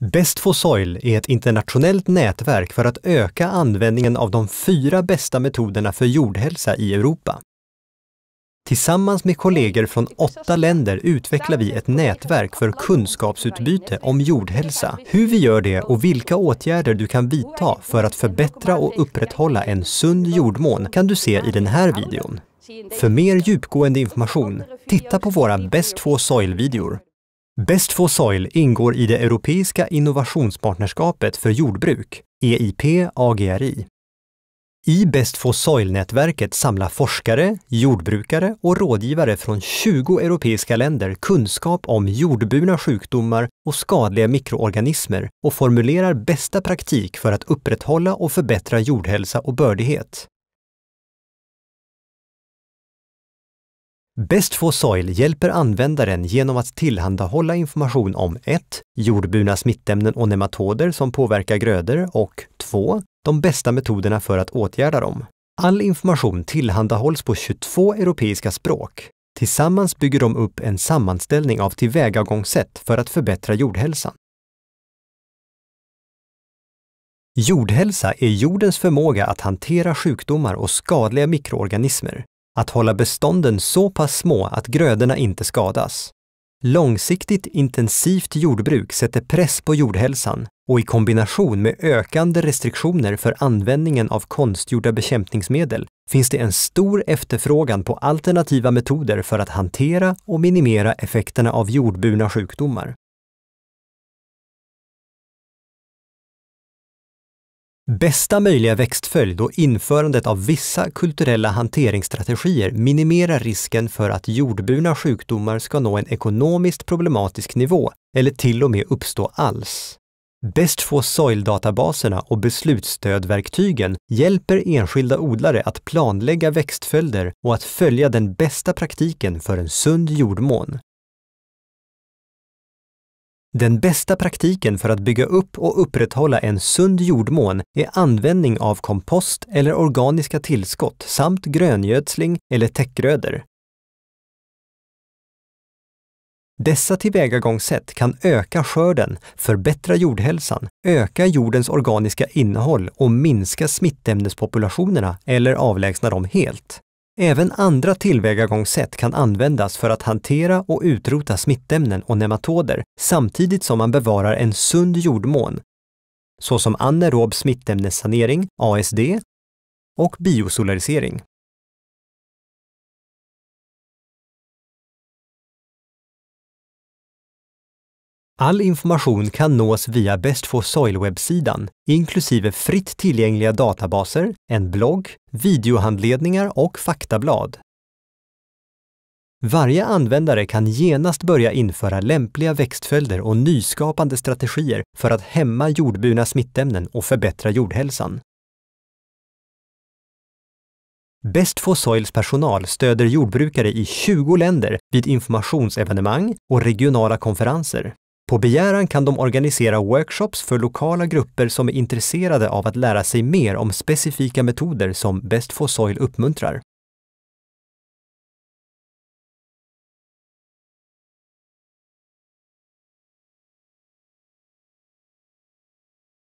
Best for Soil är ett internationellt nätverk för att öka användningen av de fyra bästa metoderna för jordhälsa i Europa. Tillsammans med kollegor från åtta länder utvecklar vi ett nätverk för kunskapsutbyte om jordhälsa, hur vi gör det och vilka åtgärder du kan vidta för att förbättra och upprätthålla en sund jordmån kan du se i den här videon. För mer djupgående information, titta på våra Best for Soil-videor Best for Soil ingår i det europeiska innovationspartnerskapet för jordbruk, EIP AGRI. I Best for Soil-nätverket samlar forskare, jordbrukare och rådgivare från 20 europeiska länder kunskap om jordburna sjukdomar och skadliga mikroorganismer och formulerar bästa praktik för att upprätthålla och förbättra jordhälsa och bördighet. Best for Soil hjälper användaren genom att tillhandahålla information om 1. Jordburna smittämnen och nematoder som påverkar grödor och 2. De bästa metoderna för att åtgärda dem. All information tillhandahålls på 22 europeiska språk. Tillsammans bygger de upp en sammanställning av tillvägagångssätt för att förbättra jordhälsan. Jordhälsa är jordens förmåga att hantera sjukdomar och skadliga mikroorganismer att hålla bestånden så pass små att grödorna inte skadas. Långsiktigt intensivt jordbruk sätter press på jordhälsan och i kombination med ökande restriktioner för användningen av konstgjorda bekämpningsmedel finns det en stor efterfrågan på alternativa metoder för att hantera och minimera effekterna av jordburna sjukdomar. Bästa möjliga växtföljd och införandet av vissa kulturella hanteringsstrategier minimerar risken för att jordburna sjukdomar ska nå en ekonomiskt problematisk nivå eller till och med uppstå alls. best for soil-databaserna och beslutsstödverktygen hjälper enskilda odlare att planlägga växtföljder och att följa den bästa praktiken för en sund jordmån. Den bästa praktiken för att bygga upp och upprätthålla en sund jordmån är användning av kompost eller organiska tillskott samt gröngödsling eller täckgrödor. Dessa tillvägagångssätt kan öka skörden, förbättra jordhälsan, öka jordens organiska innehåll och minska smittämnespopulationerna eller avlägsna dem helt. Även andra tillvägagångssätt kan användas för att hantera och utrota smittämnen och nematoder samtidigt som man bevarar en sund jordmån, såsom anaerob smittämnessanering, ASD, och biosolarisering. All information kan nås via Best for Soil-webbsidan, inklusive fritt tillgängliga databaser, en blogg, videohandledningar och faktablad. Varje användare kan genast börja införa lämpliga växtföljder och nyskapande strategier för att hämma jordburna smittämnen och förbättra jordhälsan. Best for Soils personal stöder jordbrukare i 20 länder vid informationsevenemang och regionala konferenser. På begäran kan de organisera workshops för lokala grupper som är intresserade av att lära sig mer om specifika metoder som Best for Soil uppmuntrar.